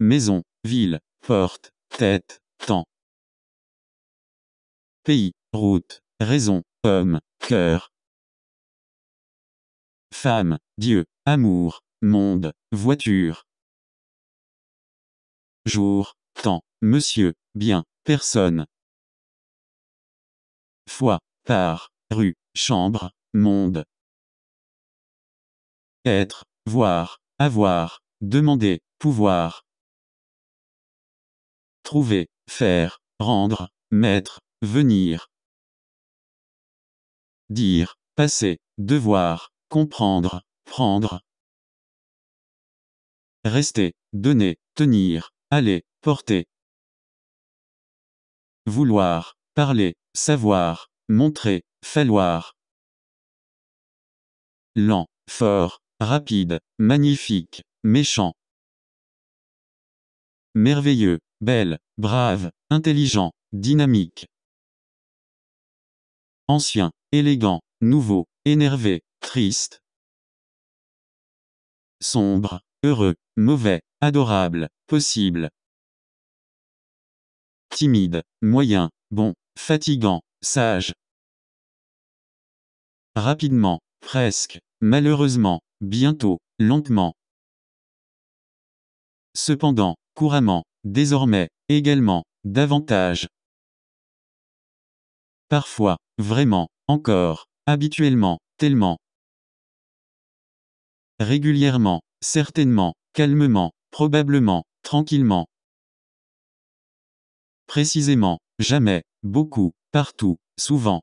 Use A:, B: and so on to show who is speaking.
A: maison, ville, porte, tête, temps. Pays, route, raison, homme, cœur. Femme, Dieu, amour, monde, voiture. Jour, temps, monsieur, bien, personne. Foi, part, rue, chambre, monde. Être, voir, avoir, demander, pouvoir trouver, faire, rendre, mettre, venir. Dire, passer, devoir, comprendre, prendre. Rester, donner, tenir, aller, porter. Vouloir, parler, savoir, montrer, falloir. Lent, fort, rapide, magnifique, méchant merveilleux, belle, brave, intelligent, dynamique. Ancien, élégant, nouveau, énervé, triste. Sombre, heureux, mauvais, adorable, possible. Timide, moyen, bon, fatigant, sage. Rapidement, presque, malheureusement, bientôt, lentement, cependant, couramment, désormais, également, davantage. Parfois, vraiment, encore, habituellement, tellement. Régulièrement, certainement, calmement, probablement, tranquillement. Précisément, jamais, beaucoup, partout, souvent.